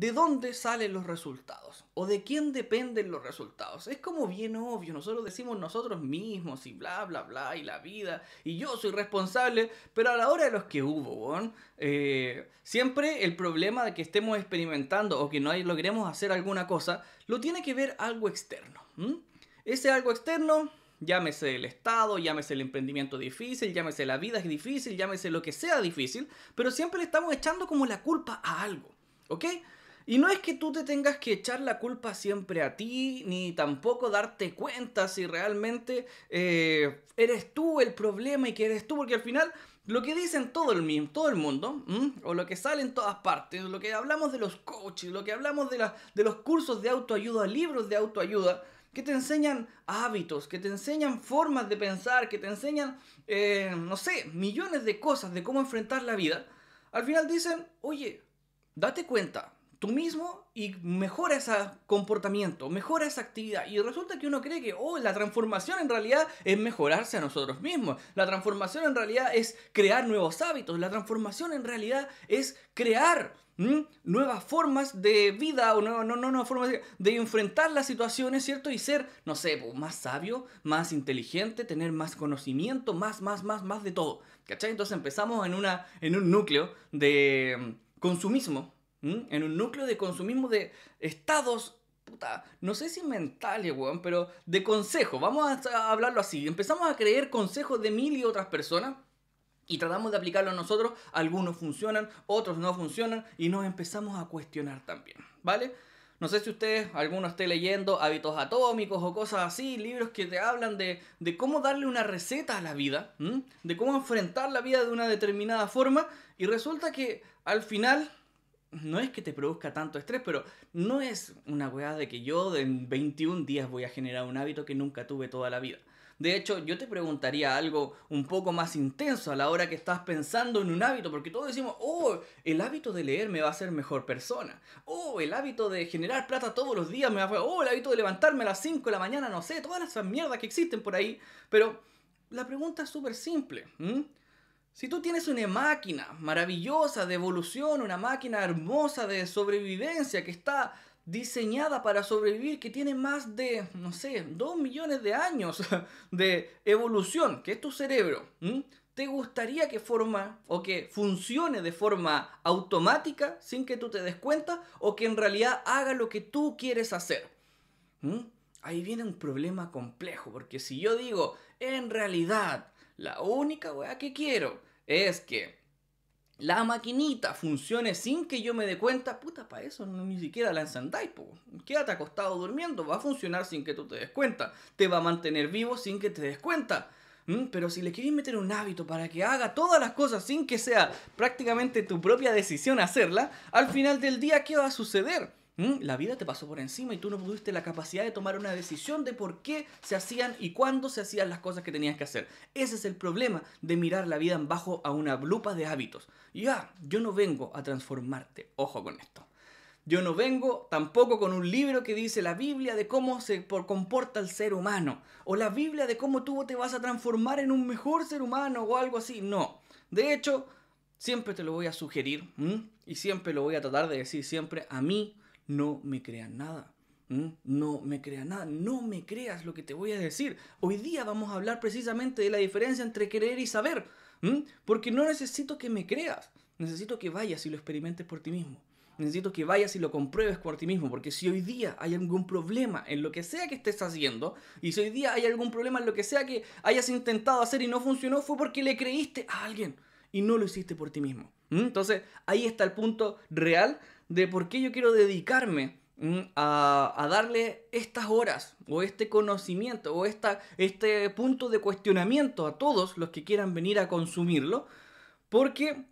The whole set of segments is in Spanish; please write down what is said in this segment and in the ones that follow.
de dónde salen los resultados o de quién dependen los resultados. Es como bien obvio, nosotros decimos nosotros mismos y bla, bla, bla, y la vida, y yo soy responsable, pero a la hora de los que hubo, eh, siempre el problema de que estemos experimentando o que no logremos hacer alguna cosa, lo tiene que ver algo externo. Ese algo externo llámese el Estado, llámese el emprendimiento difícil, llámese la vida es difícil, llámese lo que sea difícil, pero siempre le estamos echando como la culpa a algo, ¿ok? Y no es que tú te tengas que echar la culpa siempre a ti, ni tampoco darte cuenta si realmente eh, eres tú el problema y que eres tú, porque al final lo que dicen todo el, todo el mundo, o lo que sale en todas partes, lo que hablamos de los coaches, lo que hablamos de, la, de los cursos de autoayuda, libros de autoayuda, que te enseñan hábitos, que te enseñan formas de pensar, que te enseñan, eh, no sé, millones de cosas de cómo enfrentar la vida, al final dicen, oye, date cuenta, tú mismo y mejora ese comportamiento, mejora esa actividad. Y resulta que uno cree que, oh, la transformación en realidad es mejorarse a nosotros mismos. La transformación en realidad es crear nuevos hábitos. La transformación en realidad es crear nuevas formas de vida o nuevas no, no, formas de, enfrentar las situaciones, ¿cierto? Y ser, no sé, pues, más sabio, más inteligente, tener más conocimiento, más, más, más, más de todo. ¿Cachai? Entonces empezamos en, una, en un núcleo de mm, consumismo, en un núcleo de consumismo de estados Puta, no sé si mentales, weón, pero de consejo, vamos a hablarlo así. Empezamos a creer consejos de mil y otras personas y tratamos de aplicarlo a nosotros. Algunos funcionan, otros no funcionan y nos empezamos a cuestionar también, ¿vale? No sé si ustedes, alguno esté leyendo hábitos atómicos o cosas así, libros que te hablan de, cómo darle una receta a la vida, de cómo enfrentar la vida de una determinada forma y resulta que al final no es que te produzca tanto estrés, pero no es una weá de que yo en 21 días voy a generar un hábito que nunca tuve toda la vida. De hecho, yo te preguntaría algo un poco más intenso a la hora que estás pensando en un hábito, porque todos decimos, oh, el hábito de leer me va a hacer mejor persona, oh, el hábito de generar plata todos los días me va a... oh, el hábito de levantarme a las 5 de la mañana, no sé, todas esas mierdas que existen por ahí, pero la pregunta es súper simple. Si tú tienes una máquina maravillosa de evolución, una máquina hermosa de sobrevivencia que está diseñada para sobrevivir, que tiene más de, no sé, dos millones de años de evolución, que es tu cerebro, ¿te gustaría que forma o que funcione de forma automática sin que tú te des cuenta o que en realidad haga lo que tú quieres hacer? Ahí viene un problema complejo, porque si yo digo, en realidad, la única weá que quiero es que la maquinita funcione sin que yo me dé cuenta. Puta, para eso ni siquiera la encendáis, Quédate acostado durmiendo, va a funcionar sin que tú te des cuenta. Te va a mantener vivo sin que te des cuenta. Mm, pero si le quieres meter un hábito para que haga todas las cosas sin que sea prácticamente tu propia decisión hacerla, al final del día, ¿qué va a suceder? Mm, la vida te pasó por encima y tú no tuviste la capacidad de tomar una decisión de por qué se hacían y cuándo se hacían las cosas que tenías que hacer. Ese es el problema de mirar la vida en bajo a una lupa de hábitos. Ya, ah, yo no vengo a transformarte. Ojo con esto. Yo no vengo tampoco con un libro que dice la Biblia de cómo se comporta el ser humano o la Biblia de cómo tú te vas a transformar en un mejor ser humano o algo así. No. De hecho, siempre te lo voy a sugerir y siempre lo voy a tratar de decir siempre a mí no me creas nada. No me creas nada, no me creas lo que te voy a decir. Hoy día vamos a hablar precisamente de la diferencia entre creer y saber, porque no necesito que me creas, necesito que vayas y lo experimentes por ti mismo. Necesito que vayas y lo compruebes por ti mismo, porque si hoy día hay algún problema en lo que sea que estés haciendo, y si hoy día hay algún problema en lo que sea que hayas intentado hacer y no funcionó, fue porque le creíste a alguien y no lo hiciste por ti mismo. Entonces, ahí está el punto real de por qué yo quiero dedicarme mm, a, darle estas horas o este conocimiento o esta, este punto de cuestionamiento a todos los que quieran venir a consumirlo, porque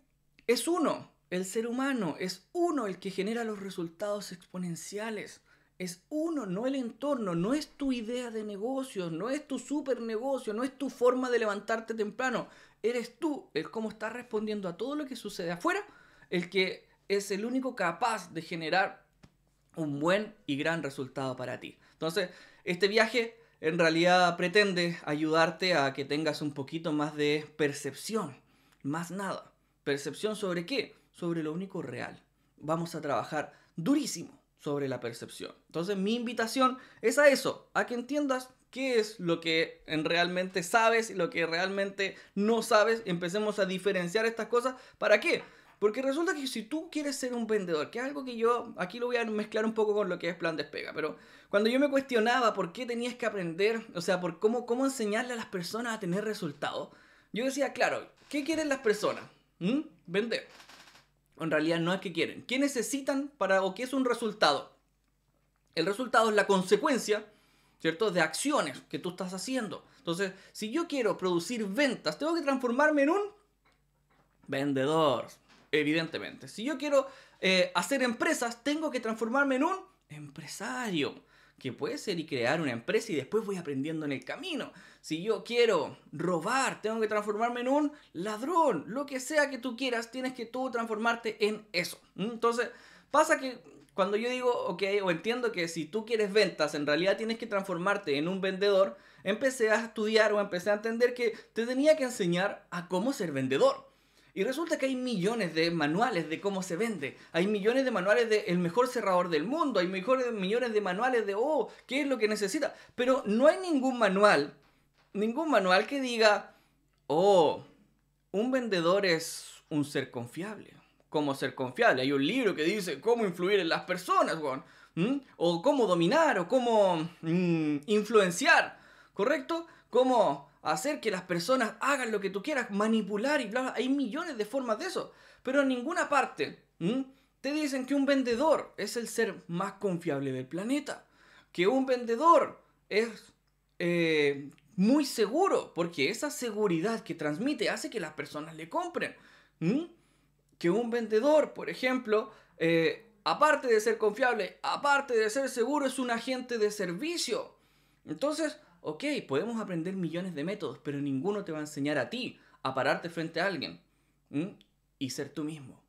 es uno, el ser humano, es uno el que genera los resultados exponenciales. Es uno, no el entorno, no es tu idea de negocio, no es tu super negocio, no es tu forma de levantarte temprano. Eres tú el cómo estás respondiendo a todo lo que sucede afuera, el que es el único capaz de generar un buen y gran resultado para ti. Entonces, este viaje en realidad pretende ayudarte a que tengas un poquito más de percepción, más nada. ¿Percepción sobre qué? Sobre lo único real. Vamos a trabajar durísimo sobre la percepción. Entonces, mi invitación es a eso, a que entiendas qué es lo que realmente sabes y lo que realmente no sabes. Empecemos a diferenciar estas cosas. ¿Para qué? Porque resulta que si tú quieres ser un vendedor, que es algo que yo aquí lo voy a mezclar un poco con lo que es plan despega, pero cuando yo me cuestionaba por qué tenías que aprender, o sea, por cómo, cómo enseñarle a las personas a tener resultados, yo decía, claro, ¿qué quieren las personas? ¿Mm? Vender. En realidad no es que quieren. ¿Qué necesitan para o qué es un resultado? El resultado es la consecuencia, ¿cierto? De acciones que tú estás haciendo. Entonces, si yo quiero producir ventas, tengo que transformarme en un vendedor evidentemente. Si yo quiero eh, hacer empresas, tengo que transformarme en un empresario que puede ser y crear una empresa y después voy aprendiendo en el camino. Si yo quiero robar, tengo que transformarme en un ladrón. Lo que sea que tú quieras, tienes que tú transformarte en eso. ¿Mm? Entonces, pasa que cuando yo digo, ok, o entiendo que si tú quieres ventas, en realidad tienes que transformarte en un vendedor, empecé a estudiar o empecé a entender que te tenía que enseñar a cómo ser vendedor. Y resulta que hay millones de manuales de cómo se vende. Hay millones de manuales de el mejor cerrador del mundo. Hay millones de manuales de, oh, ¿qué es lo que necesita? Pero no hay ningún manual, ningún manual que diga, oh, un vendedor es un ser confiable. ¿Cómo ser confiable? Hay un libro que dice cómo influir en las personas, ¿Mm? O cómo dominar, o cómo mm, influenciar. ¿Correcto? Cómo hacer que las personas hagan lo que tú quieras, manipular y bla, bla. Hay millones de formas de eso. Pero en ninguna parte te dicen que un vendedor es el ser más confiable del planeta. Que un vendedor es eh, muy seguro, porque esa seguridad que transmite hace que las personas le compren. Que un vendedor, por ejemplo, eh, aparte de ser confiable, aparte de ser seguro, es un agente de servicio. Entonces, ok, podemos aprender millones de métodos, pero ninguno te va a enseñar a ti a pararte frente a alguien y ser tú mismo.